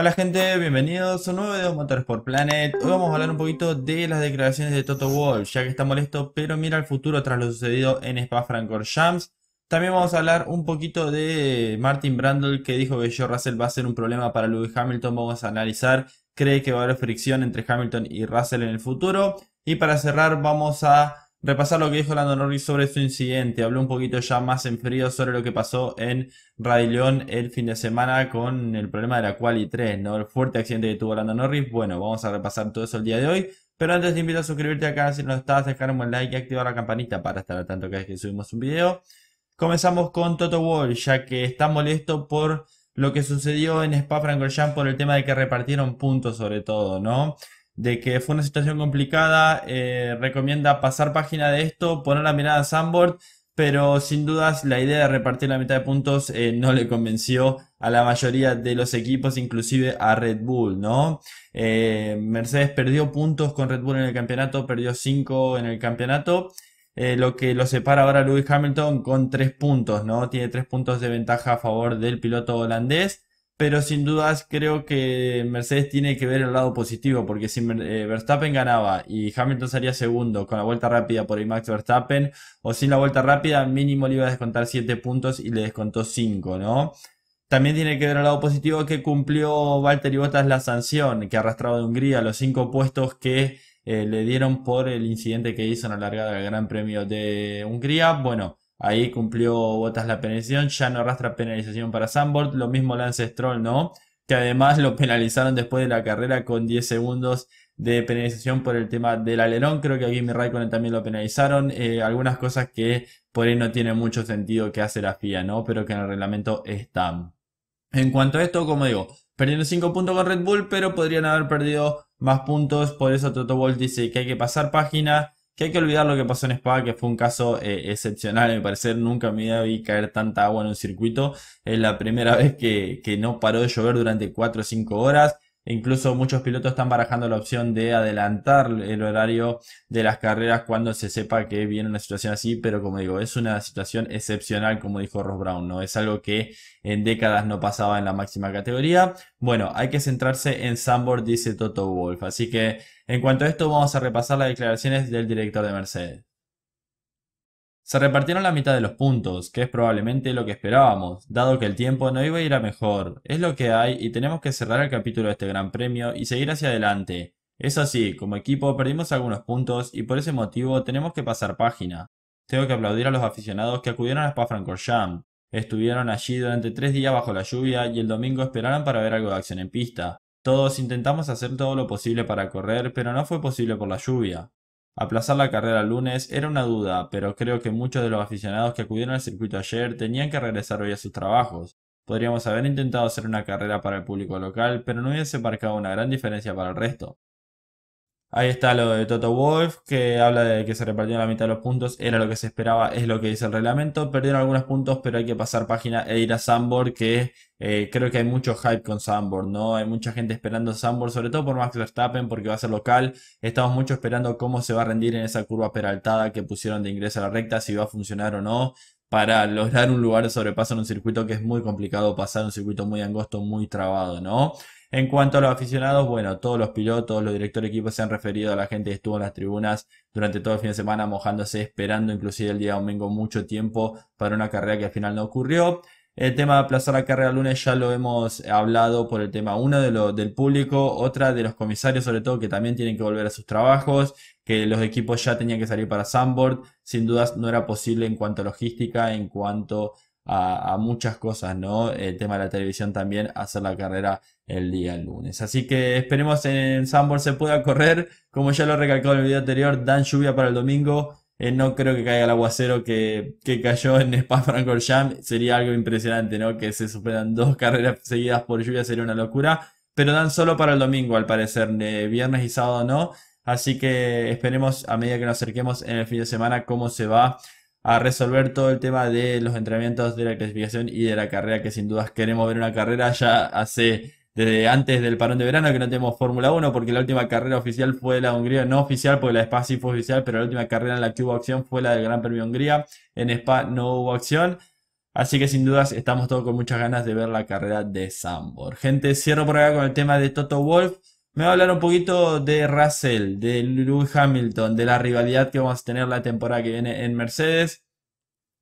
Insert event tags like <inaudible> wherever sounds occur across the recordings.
Hola gente, bienvenidos a un nuevo video de Motores por Planet. Hoy vamos a hablar un poquito de las declaraciones de Toto Wolff, ya que está molesto, pero mira el futuro tras lo sucedido en Spa-Francorchamps. También vamos a hablar un poquito de Martin Brandle que dijo que Joe Russell va a ser un problema para Lewis Hamilton. Vamos a analizar, cree que va a haber fricción entre Hamilton y Russell en el futuro. Y para cerrar vamos a repasar lo que dijo Lando Norris sobre su incidente. Habló un poquito ya más en frío sobre lo que pasó en Radio el fin de semana con el problema de la Quali 3, ¿no? El fuerte accidente que tuvo Lando Norris. Bueno, vamos a repasar todo eso el día de hoy. Pero antes te invito a suscribirte acá, si no estás, dejar un buen like y activar la campanita para estar al tanto cada vez que subimos un video. Comenzamos con Toto Wall, ya que está molesto por lo que sucedió en Spa-Francorchamps por el tema de que repartieron puntos sobre todo, ¿no? de que fue una situación complicada, eh, recomienda pasar página de esto, poner la mirada a Sambord, pero sin dudas la idea de repartir la mitad de puntos eh, no le convenció a la mayoría de los equipos, inclusive a Red Bull, ¿no? Eh, Mercedes perdió puntos con Red Bull en el campeonato, perdió 5 en el campeonato. lo que lo separa ahora Lewis Hamilton con 3 puntos, ¿no? Tiene 3 puntos de ventaja a favor del piloto holandés pero sin dudas creo que Mercedes tiene que ver el lado positivo, porque si eh, Verstappen ganaba y Hamilton salía segundo con la vuelta rápida por el Max Verstappen, o sin la vuelta rápida, mínimo le iba a descontar 7 puntos y le descontó 5, ¿no? También tiene que ver el lado positivo que cumplió Valtteri Bottas la sanción que arrastraba de Hungría, los 5 puestos que eh, le dieron por el incidente que hizo en la largada del Gran Premio de Hungría. Bueno, Ahí cumplió Botas la penalización, ya no arrastra penalización para Sambord, lo mismo Lance Stroll no, que además lo penalizaron después de la carrera con 10 segundos de penalización por el tema del alerón. Creo que a con Raikkonen también lo penalizaron. Eh, algunas cosas que por ahí no tiene mucho sentido que hace la FIA, ¿no? Pero que en el reglamento están. En cuanto a esto, como digo, perdieron 5 puntos con Red Bull, pero podrían haber perdido más puntos. Por eso Toto Wolff dice que hay que pasar página que hay que olvidar lo que pasó en Spa, que fue un caso eh, excepcional, me parecer. Nunca me vida vi caer tanta agua en un circuito. Es la primera <laughs> vez que, que no paró de llover durante 4 o 5 horas. Incluso muchos pilotos están barajando la opción de adelantar el horario de las carreras cuando se sepa que viene una situación así, pero como digo, es una situación excepcional, como dijo Ross Brown, ¿no? Es algo que en décadas no pasaba en la máxima categoría. Bueno, hay que centrarse en Sambor, dice Toto Wolf. Así que en cuanto a esto, vamos a repasar las declaraciones del director de Mercedes. Se repartieron la mitad de los puntos, que es probablemente lo que esperábamos, dado que el tiempo no iba a ir a mejor. Es lo que hay y tenemos que cerrar el capítulo de este gran premio y seguir hacia adelante. Eso sí, como equipo perdimos algunos puntos y por ese motivo tenemos que pasar página. Tengo que aplaudir a los aficionados que acudieron a Spa-Francorchamps. Estuvieron allí durante tres días bajo la lluvia y el domingo esperaron para ver algo de acción en pista. Todos intentamos hacer todo lo posible para correr, pero no fue posible por la lluvia. Aplazar la carrera al lunes era una duda, pero creo que muchos de los aficionados que acudieron al circuito ayer tenían que regresar hoy a sus trabajos. Podríamos haber intentado hacer una carrera para el público local, pero no hubiese marcado una gran diferencia para el resto. Ahí está lo de Toto Wolf, que habla de que se repartieron la mitad de los puntos, era lo que se esperaba, es lo que dice el reglamento. Perdieron algunos puntos, pero hay que pasar página e ir a Sambor, que eh, creo que hay mucho hype con Sambor, ¿no? Hay mucha gente esperando Sambor, sobre todo por Max Verstappen, porque va a ser local. Estamos mucho esperando cómo se va a rendir en esa curva peraltada que pusieron de ingreso a la recta, si va a funcionar o no para lograr un lugar de sobrepaso en un circuito que es muy complicado pasar, un circuito muy angosto, muy trabado, ¿no? En cuanto a los aficionados, bueno, todos los pilotos, los directores de equipo se han referido a la gente que estuvo en las tribunas durante todo el fin de semana mojándose, esperando inclusive el día domingo mucho tiempo para una carrera que al final no ocurrió. El tema de aplazar la carrera lunes ya lo hemos hablado por el tema uno de lo, del público, otra de los comisarios sobre todo que también tienen que volver a sus trabajos que los equipos ya tenían que salir para Sanborn, sin dudas no era posible en cuanto a logística, en cuanto a, muchas cosas, ¿no? El tema de la televisión también, hacer la carrera el día lunes. Así que esperemos en Sanborn se pueda correr, como ya lo recalcado en el video anterior, dan lluvia para el domingo. Eh, no creo que caiga el aguacero que, cayó en Spa-Francorchamps. Sería algo impresionante, ¿no? Que se superan dos carreras seguidas por lluvia sería una locura. Pero dan solo para el domingo, al parecer. De viernes y sábado no. Así que esperemos a medida que nos acerquemos en el fin de semana cómo se va a resolver todo el tema de los entrenamientos, de la clasificación y de la carrera, que sin dudas queremos ver una carrera ya hace desde antes del parón de verano que no tenemos Fórmula 1 porque la última carrera oficial fue la de Hungría, no oficial porque la de Spa sí fue oficial, pero la última carrera en la que hubo acción fue la del Gran Premio Hungría, en Spa no hubo acción. Así que sin dudas estamos todos con muchas ganas de ver la carrera de Sambor. Gente, cierro por acá con el tema de Toto Wolf. Me va a hablar un poquito de Russell, de Lewis Hamilton, de la rivalidad que vamos a tener la temporada que viene en Mercedes,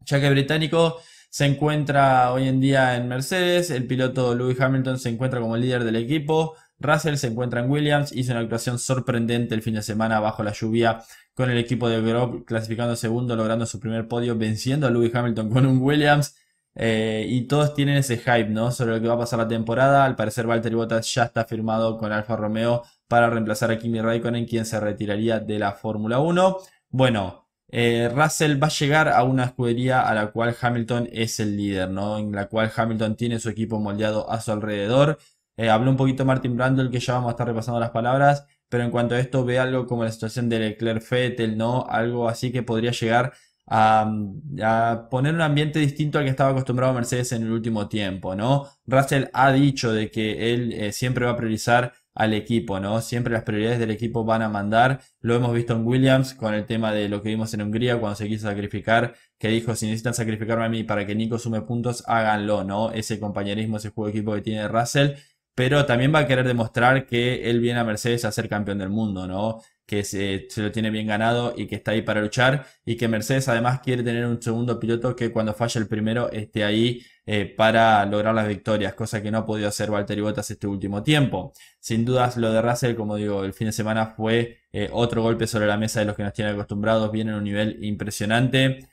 ya británico se encuentra hoy en día en Mercedes, el piloto Lewis Hamilton se encuentra como líder del equipo, Russell se encuentra en Williams, hizo una actuación sorprendente el fin de semana bajo la lluvia con el equipo de Grove, clasificando segundo, logrando su primer podio, venciendo a Lewis Hamilton con un Williams. Eh, y todos tienen ese hype, ¿no? Sobre lo que va a pasar la temporada. Al parecer, Valtteri Bottas ya está firmado con Alfa Romeo para reemplazar a Kimi Raikkonen, quien se retiraría de la Fórmula 1. Bueno, eh, Russell va a llegar a una escudería a la cual Hamilton es el líder, ¿no? En la cual Hamilton tiene su equipo moldeado a su alrededor. Eh, habló un poquito Martin Brandle, que ya vamos a estar repasando las palabras. Pero en cuanto a esto, ve algo como la situación de Leclerc Fettel, ¿no? Algo así que podría llegar a, poner un ambiente distinto al que estaba acostumbrado Mercedes en el último tiempo, ¿no? Russell ha dicho de que él eh, siempre va a priorizar al equipo, ¿no? Siempre las prioridades del equipo van a mandar. Lo hemos visto en Williams con el tema de lo que vimos en Hungría cuando se quiso sacrificar, que dijo, si necesitan sacrificarme a mí para que Nico sume puntos, háganlo, ¿no? Ese compañerismo, ese juego de equipo que tiene Russell pero también va a querer demostrar que él viene a Mercedes a ser campeón del mundo, ¿no? que se, lo tiene bien ganado y que está ahí para luchar y que Mercedes además quiere tener un segundo piloto que cuando falle el primero esté ahí eh, para lograr las victorias, cosa que no ha podido hacer Valtteri Bottas este último tiempo. Sin dudas lo de Russell, como digo, el fin de semana fue eh, otro golpe sobre la mesa de los que nos tienen acostumbrados, viene en un nivel impresionante.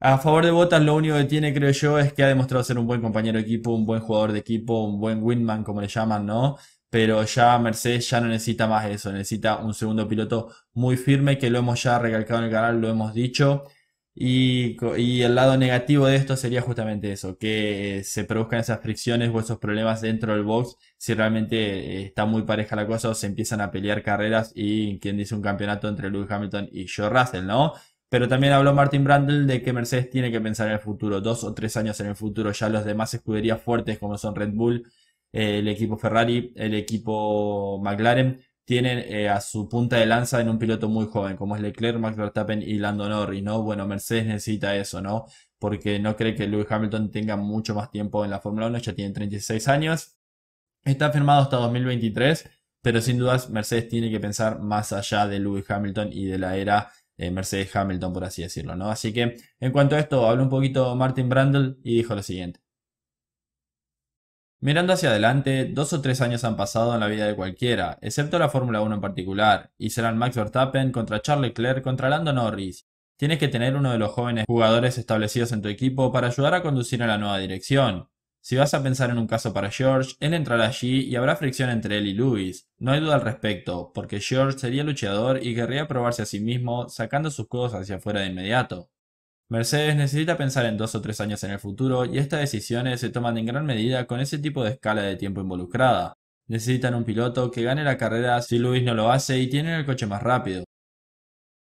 A favor de Bottas lo único que tiene, creo yo, es que ha demostrado ser un buen compañero de equipo, un buen jugador de equipo, un buen windman como le llaman, ¿no? pero ya Mercedes ya no necesita más eso, necesita un segundo piloto muy firme, que lo hemos ya recalcado en el canal, lo hemos dicho. Y, el lado negativo de esto sería justamente eso, que se produzcan esas fricciones o esos problemas dentro del box, si realmente eh, está muy pareja la cosa o se empiezan a pelear carreras y quien dice un campeonato entre Lewis Hamilton y Joe Russell, ¿no? Pero también habló Martin Brandl de que Mercedes tiene que pensar en el futuro, dos o tres años en el futuro, ya los demás escuderías fuertes como son Red Bull, eh, el equipo Ferrari, el equipo McLaren, tienen eh, a su punta de lanza en un piloto muy joven, como es Leclerc, Max Verstappen y Lando Norris, ¿no? Bueno, Mercedes necesita eso, ¿no? Porque no cree que Lewis Hamilton tenga mucho más tiempo en la Fórmula 1, ya tiene 36 años. Está firmado hasta 2023, pero sin dudas Mercedes tiene que pensar más allá de Lewis Hamilton y de la era eh, Mercedes Hamilton, por así decirlo, ¿no? Así que en cuanto a esto, habló un poquito Martin Brandle y dijo lo siguiente. Mirando hacia adelante, dos o tres años han pasado en la vida de cualquiera, excepto la Fórmula 1 en particular, y serán Max Verstappen contra Charles Leclerc contra Lando Norris. Tienes que tener uno de los jóvenes jugadores establecidos en tu equipo para ayudar a conducir a la nueva dirección. Si vas a pensar en un caso para George, él entrará allí y habrá fricción entre él y Lewis. No hay duda al respecto, porque George sería luchador y querría probarse a sí mismo sacando sus codos hacia afuera de inmediato. Mercedes necesita pensar en dos o tres años en el futuro y estas decisiones se toman en gran medida con ese tipo de escala de tiempo involucrada. Necesitan un piloto que gane la carrera si Luis no lo hace y tienen el coche más rápido.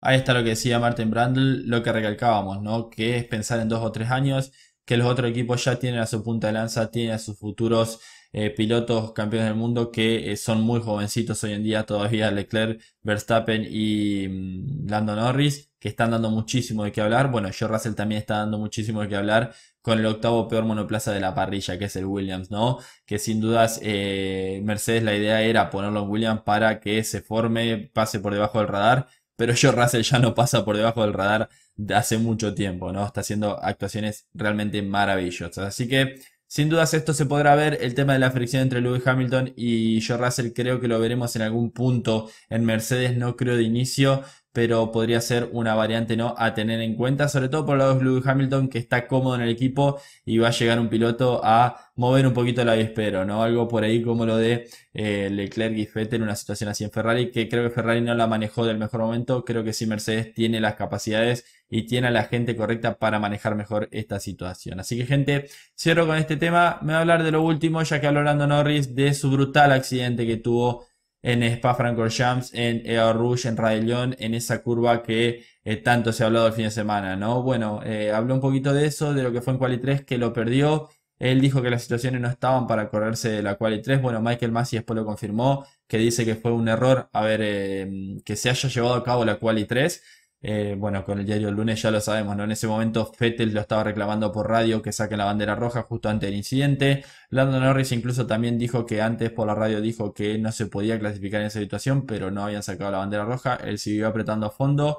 Ahí está lo que decía Martin Brandle, lo que recalcábamos, ¿no? Que es pensar en dos o tres años, que los otros equipos ya tienen a su punta de lanza, tienen a sus futuros eh, pilotos campeones del mundo que eh, son muy jovencitos hoy en día todavía, Leclerc, Verstappen y Landon mm, Lando Norris, que están dando muchísimo de qué hablar. Bueno, Joe Russell también está dando muchísimo de qué hablar con el octavo peor monoplaza de la parrilla, que es el Williams, ¿no? Que sin dudas eh, Mercedes la idea era ponerlo en Williams para que se forme, pase por debajo del radar, pero Joe Russell ya no pasa por debajo del radar de hace mucho tiempo, ¿no? Está haciendo actuaciones realmente maravillosas. Así que sin dudas esto se podrá ver, el tema de la fricción entre Lewis Hamilton y George Russell creo que lo veremos en algún punto en Mercedes, no creo de inicio, pero podría ser una variante no a tener en cuenta, sobre todo por los de Lewis Hamilton que está cómodo en el equipo y va a llegar un piloto a mover un poquito el avispero, ¿no? Algo por ahí como lo de eh, Leclerc y en una situación así en Ferrari, que creo que Ferrari no la manejó del mejor momento, creo que sí Mercedes tiene las capacidades y tiene a la gente correcta para manejar mejor esta situación. Así que gente, cierro con este tema. Me voy a hablar de lo último, ya que habló Orlando Norris de su brutal accidente que tuvo en Spa-Francorchamps, en Eau Rouge, en Raelion, en esa curva que eh, tanto se ha hablado el fin de semana, ¿no? Bueno, eh, habló un poquito de eso, de lo que fue en Quali 3, que lo perdió. Él dijo que las situaciones no estaban para correrse de la Quali 3. Bueno, Michael Masi después lo confirmó, que dice que fue un error A ver, eh, que se haya llevado a cabo la Quali 3 eh, bueno, con el diario el lunes ya lo sabemos, ¿no? En ese momento Fettel lo estaba reclamando por radio que saque la bandera roja justo antes del incidente. Lando Norris incluso también dijo que antes por la radio dijo que no se podía clasificar en esa situación, pero no habían sacado la bandera roja. Él siguió apretando a fondo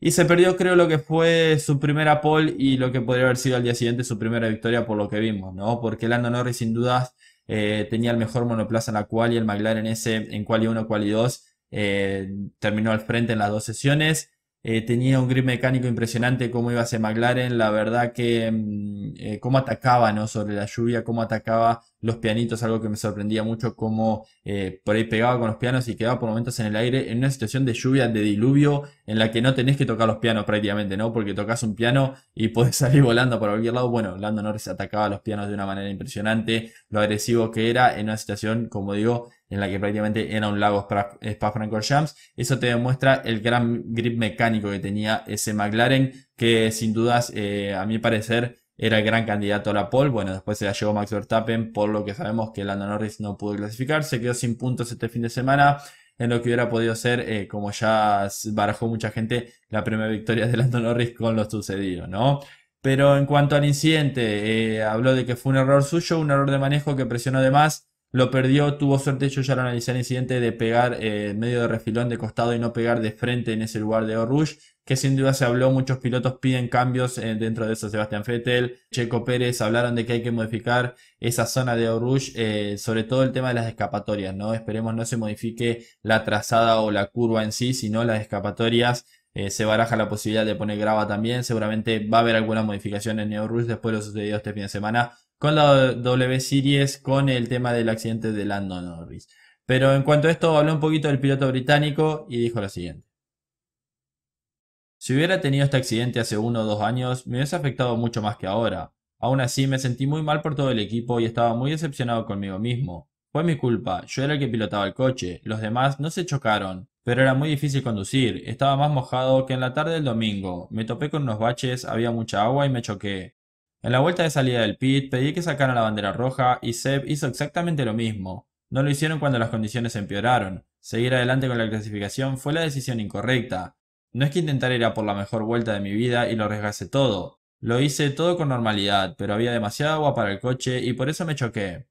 y se perdió creo lo que fue su primera pole y lo que podría haber sido al día siguiente su primera victoria por lo que vimos, ¿no? Porque Lando Norris sin dudas eh, tenía el mejor monoplaza en la cual y el McLaren ese en cual y uno, cual 2 dos eh, terminó al frente en las dos sesiones. Eh, tenía un grip mecánico impresionante cómo iba a ser McLaren, la verdad que mm, eh, cómo atacaba ¿no? sobre la lluvia, cómo atacaba los pianitos, algo que me sorprendía mucho, cómo eh, por ahí pegaba con los pianos y quedaba por momentos en el aire en una situación de lluvia, de diluvio, en la que no tenés que tocar los pianos prácticamente, ¿no? Porque tocas un piano y podés <laughs> salir volando por cualquier lado. Bueno, Lando Norris atacaba los pianos de una manera impresionante, lo agresivo que era en una situación, como digo, en la que prácticamente era un lago spa Jams. Eso te demuestra el gran grip mecánico que tenía ese McLaren, que sin dudas, eh, a mi parecer, era el gran candidato a la pole. Bueno, después se la llevó Max Verstappen, por lo que sabemos que Lando Norris no pudo clasificar, se quedó sin puntos este fin de semana. En lo que hubiera podido ser, eh, como ya barajó mucha gente, la primera victoria de Lando Norris con lo sucedido, ¿no? Pero en cuanto al incidente, eh, habló de que fue un error suyo, un error de manejo que presionó de más lo perdió, tuvo suerte, yo ya lo analicé el incidente, de pegar eh, medio de refilón de costado y no pegar de frente en ese lugar de Orush, que sin duda se habló, muchos pilotos piden cambios eh, dentro de eso, Sebastián Vettel, Checo Pérez, hablaron de que hay que modificar esa zona de Orush, eh, sobre todo el tema de las escapatorias, ¿no? Esperemos no se modifique la trazada o la curva en sí, sino las escapatorias se baraja la posibilidad de poner grava también. Seguramente va a haber alguna modificación en Neo después de lo sucedido este fin de semana con la W Series con el tema del accidente de Lando Norris. Pero en cuanto a esto, habló un poquito del piloto británico y dijo lo siguiente. Si hubiera tenido este accidente hace uno o dos años, me hubiese afectado mucho más que ahora. Aún así, me sentí muy mal por todo el equipo y estaba muy decepcionado conmigo mismo. Fue mi culpa, yo era el que pilotaba el coche, los demás no se chocaron, pero era muy difícil conducir, estaba más mojado que en la tarde del domingo, me topé con unos baches, había mucha agua y me choqué. En la vuelta de salida del pit pedí que sacaran la bandera roja y Seb hizo exactamente lo mismo. No lo hicieron cuando las condiciones empeoraron. Seguir adelante con la clasificación fue la decisión incorrecta. No es que intentara ir a por la mejor vuelta de mi vida y lo arriesgase todo. Lo hice todo con normalidad, pero había demasiada agua para el coche y por eso me choqué.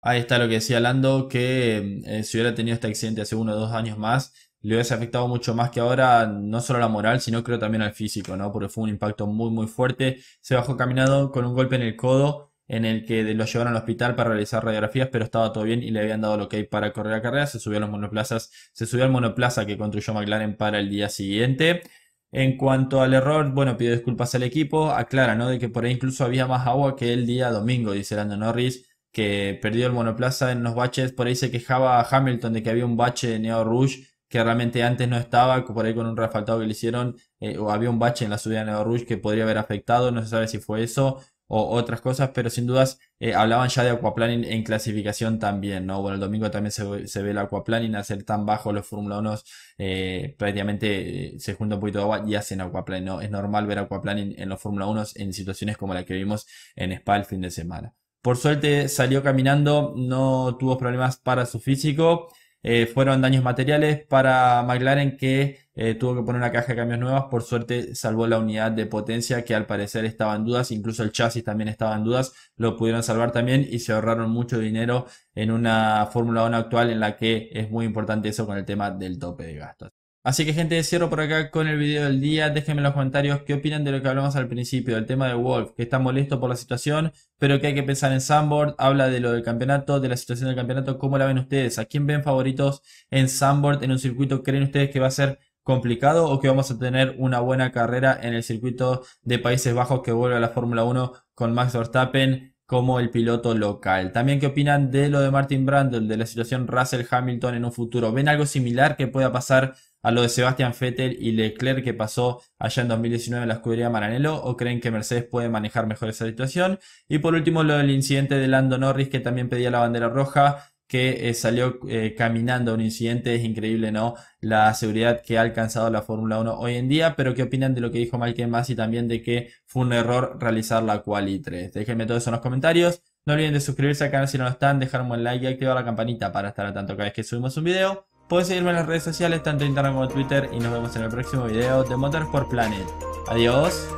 Ahí está lo que decía Lando, que eh, si hubiera tenido este accidente hace uno o dos años más, le hubiese afectado mucho más que ahora, no solo a la moral, sino creo también al físico, ¿no? Porque fue un impacto muy, muy fuerte. Se bajó caminando con un golpe en el codo, en el que lo llevaron al hospital para realizar radiografías, pero estaba todo bien y le habían dado lo que hay para correr la carrera. Se subió a los monoplazas, se subió al monoplaza que construyó McLaren para el día siguiente. En cuanto al error, bueno, pide disculpas al equipo, aclara, ¿no? De que por ahí incluso había más agua que el día domingo, dice Lando Norris, que perdió el monoplaza en los baches, por ahí se quejaba a Hamilton de que había un bache de Neo Rouge que realmente antes no estaba, por ahí con un refaltado que le hicieron, eh, o había un bache en la subida de Nueva Rouge que podría haber afectado, no se sabe si fue eso o otras cosas, pero sin dudas eh, hablaban ya de aquaplaning en clasificación también, ¿no? Bueno, el domingo también se, ve el aquaplaning, hacer tan bajo los Fórmula 1 eh, prácticamente se junta un poquito de agua y hacen aquaplaning, ¿no? Es normal ver aquaplaning en los Fórmula 1 en situaciones como la que vimos en Spa el fin de semana. Por suerte salió caminando, no tuvo problemas para su físico eh, fueron daños materiales para McLaren que eh, tuvo que poner una caja de cambios nuevas. Por suerte salvó la unidad de potencia que al parecer estaba en dudas, incluso el chasis también estaba en dudas. Lo pudieron salvar también y se ahorraron mucho dinero en una Fórmula 1 actual en la que es muy importante eso con el tema del tope de gastos. Así que gente, cierro por acá con el video del día. Déjenme en los comentarios qué opinan de lo que hablamos al principio, del tema de Wolf, que está molesto por la situación, pero que hay que pensar en Sandboard. Habla de lo del campeonato, de la situación del campeonato, cómo la ven ustedes, a quién ven favoritos en Sandboard, en un circuito, creen ustedes que va a ser complicado o que vamos a tener una buena carrera en el circuito de Países Bajos que vuelve a la Fórmula 1 con Max Verstappen como el piloto local. También, ¿qué opinan de lo de Martin Brandle? de la situación Russell Hamilton en un futuro? ¿Ven algo similar que pueda pasar a lo de Sebastian Vettel y Leclerc que pasó allá en 2019 en la escudería Maranello? ¿O creen que Mercedes puede manejar mejor esa situación? Y por último, lo del incidente de Lando Norris que también pedía la bandera roja que eh, salió eh, caminando un incidente. Es increíble, ¿no? La seguridad que ha alcanzado la Fórmula 1 hoy en día. Pero, ¿qué opinan de lo que dijo Michael y también de que fue un error realizar la Quali 3? Déjenme todos en los comentarios. No olviden de suscribirse al canal si no lo están, dejar un buen like y activar la campanita para estar al tanto cada vez que subimos un video. Pueden seguirme en las redes sociales, tanto en Instagram como Twitter, y nos vemos en el próximo video de Motorsport Planet. Adiós.